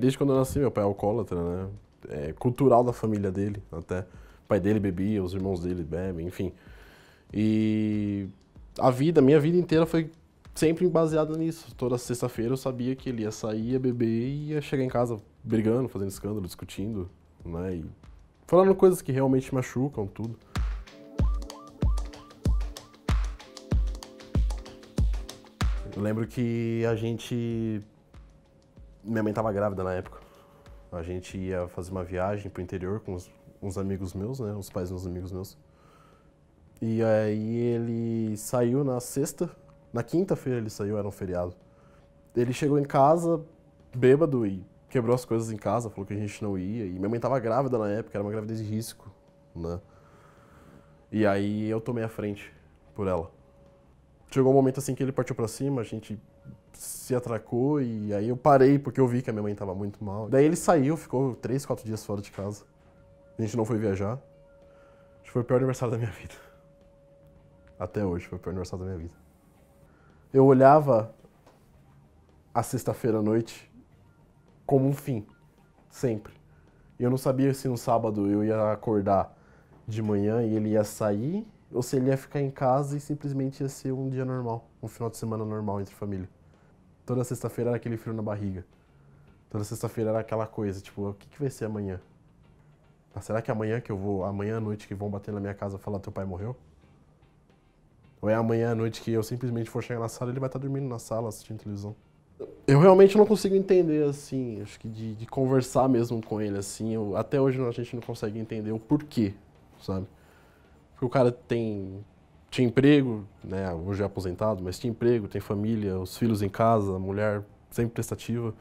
Desde quando eu nasci, meu pai é alcoólatra, né? É cultural da família dele, até. O pai dele bebia, os irmãos dele bebem, enfim. E a vida, minha vida inteira foi sempre baseada nisso. Toda sexta-feira eu sabia que ele ia sair, ia beber e ia chegar em casa brigando, fazendo escândalo, discutindo, né? E falando coisas que realmente machucam, tudo. Eu lembro que a gente minha mãe estava grávida na época. A gente ia fazer uma viagem pro interior com uns, uns amigos meus, né? Os pais dos amigos meus. E aí ele saiu na sexta, na quinta-feira ele saiu, era um feriado. Ele chegou em casa bêbado e quebrou as coisas em casa, falou que a gente não ia. E minha mãe estava grávida na época, era uma gravidez de risco, né? E aí eu tomei a frente por ela. Chegou um momento assim que ele partiu para cima, a gente se atracou e aí eu parei porque eu vi que a minha mãe estava muito mal. Daí ele saiu, ficou três, quatro dias fora de casa. A gente não foi viajar. Acho que foi o pior aniversário da minha vida. Até hoje foi o pior aniversário da minha vida. Eu olhava a sexta-feira à noite como um fim, sempre. E eu não sabia se no sábado eu ia acordar de manhã e ele ia sair ou se ele ia ficar em casa e simplesmente ia ser um dia normal, um final de semana normal entre família. Toda sexta-feira era aquele frio na barriga. Toda sexta-feira era aquela coisa, tipo, o que, que vai ser amanhã? Mas ah, será que é amanhã que eu vou, amanhã à noite que vão bater na minha casa falar falar teu pai morreu? Ou é amanhã à noite que eu simplesmente for chegar na sala ele vai estar tá dormindo na sala assistindo televisão? Eu realmente não consigo entender, assim, acho que de, de conversar mesmo com ele, assim, eu, até hoje a gente não consegue entender o porquê, sabe? Porque o cara tem tinha emprego, né? Hoje é aposentado, mas tinha emprego, tem família, os filhos em casa, a mulher sempre prestativa.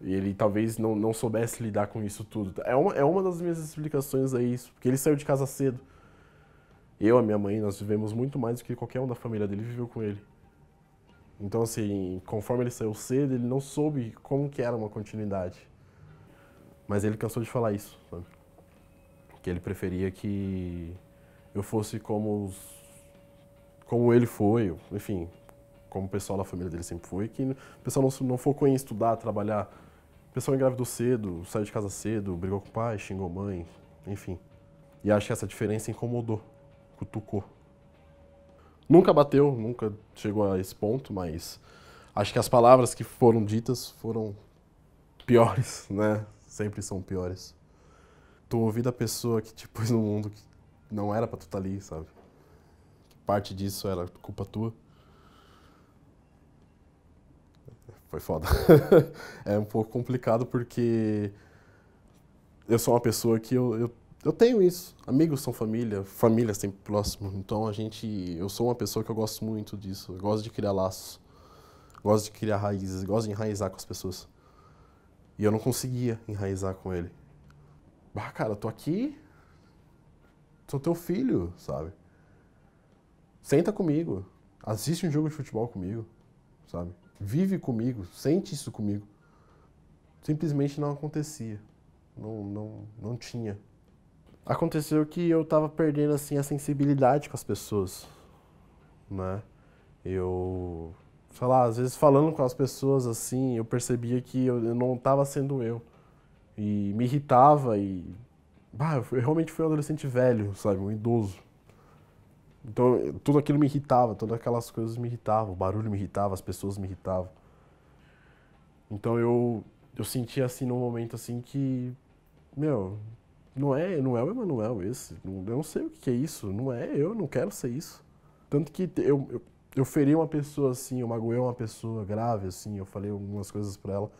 E ele talvez não, não soubesse lidar com isso tudo. É uma, é uma das minhas explicações a isso, porque ele saiu de casa cedo. Eu, a minha mãe, nós vivemos muito mais do que qualquer um da família dele viveu com ele. Então, assim, conforme ele saiu cedo, ele não soube como que era uma continuidade. Mas ele cansou de falar isso, sabe? Que ele preferia que eu fosse como os como ele foi, enfim, como o pessoal da família dele sempre foi, que o pessoal não, não focou em estudar, trabalhar. O pessoal engravidou cedo, saiu de casa cedo, brigou com o pai, xingou a mãe, enfim. E acho que essa diferença incomodou, cutucou. Nunca bateu, nunca chegou a esse ponto, mas acho que as palavras que foram ditas foram piores, né? Sempre são piores. Tu ouvir da pessoa que te pôs no mundo que não era pra tu estar tá ali, sabe? parte disso era culpa tua? Foi foda. é um pouco complicado porque eu sou uma pessoa que eu, eu, eu tenho isso. Amigos são família, família é sempre próximo. Então a gente, eu sou uma pessoa que eu gosto muito disso. Eu gosto de criar laços, gosto de criar raízes, gosto de enraizar com as pessoas. E eu não conseguia enraizar com ele. Ah, cara, eu tô aqui, sou teu filho, sabe? senta comigo, assiste um jogo de futebol comigo, sabe? Vive comigo, sente isso comigo. Simplesmente não acontecia. Não, não, não tinha. Aconteceu que eu tava perdendo assim a sensibilidade com as pessoas, né? Eu, sei lá, às vezes falando com as pessoas assim, eu percebia que eu, não tava sendo eu. E me irritava e bah, eu realmente fui um adolescente velho, sabe, um idoso. Então, eh, tudo aquilo me irritava, todas aquelas coisas me irritavam, o barulho me irritava, as pessoas me irritavam. Então, eu, eu senti, assim, num momento, assim, que, meu, não é, não é o Emanuel esse, não, eu não sei o que é isso, não é eu, não quero ser isso. Tanto que eu, eu, eu feri uma pessoa, assim, eu magoei uma pessoa grave, assim, eu falei algumas coisas para ela.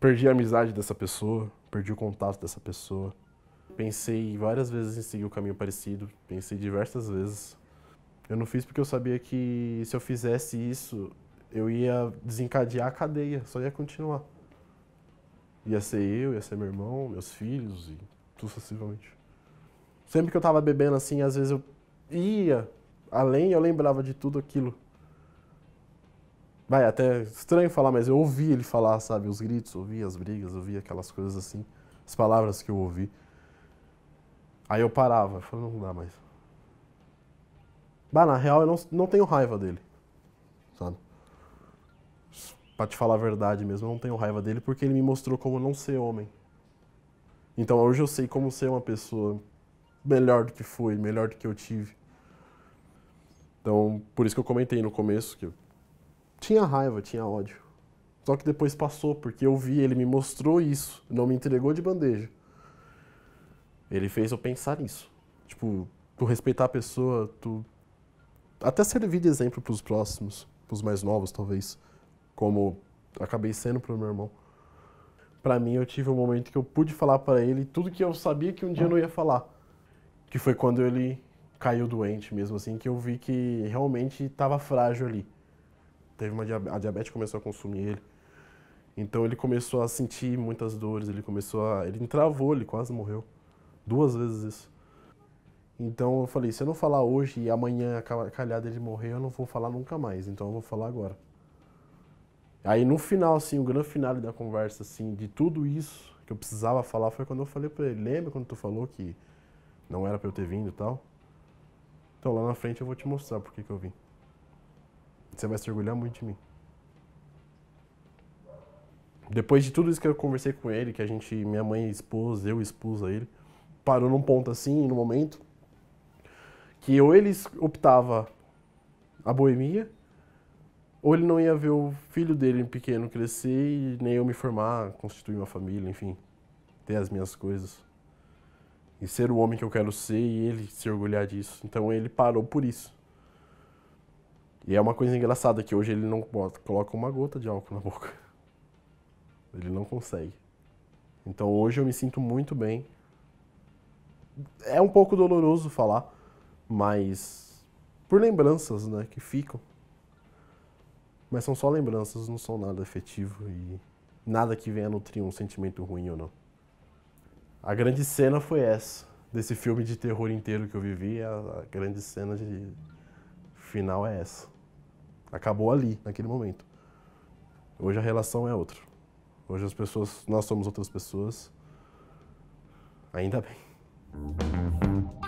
Perdi a amizade dessa pessoa, perdi o contato dessa pessoa. Pensei várias vezes em seguir o um caminho parecido, pensei diversas vezes. Eu não fiz porque eu sabia que se eu fizesse isso, eu ia desencadear a cadeia, só ia continuar. Ia ser eu, ia ser meu irmão, meus filhos e sucessivamente. Sempre que eu tava bebendo assim, às vezes eu ia além, eu lembrava de tudo aquilo. Vai, até estranho falar, mas eu ouvi ele falar, sabe? Os gritos, ouvi as brigas, ouvi aquelas coisas assim, as palavras que eu ouvi. Aí eu parava, falei, não dá mais. Bah, na real, eu não, não tenho raiva dele, sabe? Pra te falar a verdade mesmo, eu não tenho raiva dele porque ele me mostrou como não ser homem. Então hoje eu sei como ser uma pessoa melhor do que foi, melhor do que eu tive. Então, por isso que eu comentei no começo que eu tinha raiva, tinha ódio. Só que depois passou, porque eu vi, ele me mostrou isso, não me entregou de bandeja. Ele fez eu pensar nisso. Tipo, tu respeitar a pessoa, tu até servir de exemplo para os próximos, para os mais novos talvez, como acabei sendo para o meu irmão. Para mim, eu tive um momento que eu pude falar para ele tudo que eu sabia que um dia eu não ia falar, que foi quando ele caiu doente mesmo assim, que eu vi que realmente estava frágil ali. Teve uma diabetes, a diabetes começou a consumir ele. Então ele começou a sentir muitas dores, ele começou a, ele travou, ele quase morreu. Duas vezes isso. Então eu falei, se eu não falar hoje e amanhã calhada dele morrer, eu não vou falar nunca mais. Então eu vou falar agora. Aí no final, assim, o grande final da conversa, assim, de tudo isso que eu precisava falar foi quando eu falei pra ele, lembra quando tu falou que não era pra eu ter vindo e tal? Então lá na frente eu vou te mostrar por que eu vim. Você vai se orgulhar muito de mim. Depois de tudo isso que eu conversei com ele, que a gente, minha mãe expôs, eu expus a ele, parou num ponto assim, no momento, que ou ele optava a boemia, ou ele não ia ver o filho dele pequeno crescer e nem eu me formar, constituir uma família, enfim, ter as minhas coisas. E ser o homem que eu quero ser e ele se orgulhar disso. Então ele parou por isso. E é uma coisa engraçada que hoje ele não bota, coloca uma gota de álcool na boca. Ele não consegue. Então hoje eu me sinto muito bem é um pouco doloroso falar, mas por lembranças, né, que ficam. Mas são só lembranças, não são nada efetivo e nada que venha nutrir um sentimento ruim ou não. A grande cena foi essa, desse filme de terror inteiro que eu vivi, a, grande cena de final é essa. Acabou ali, naquele momento. Hoje a relação é outra. Hoje as pessoas, nós somos outras pessoas. Ainda bem. Thank you.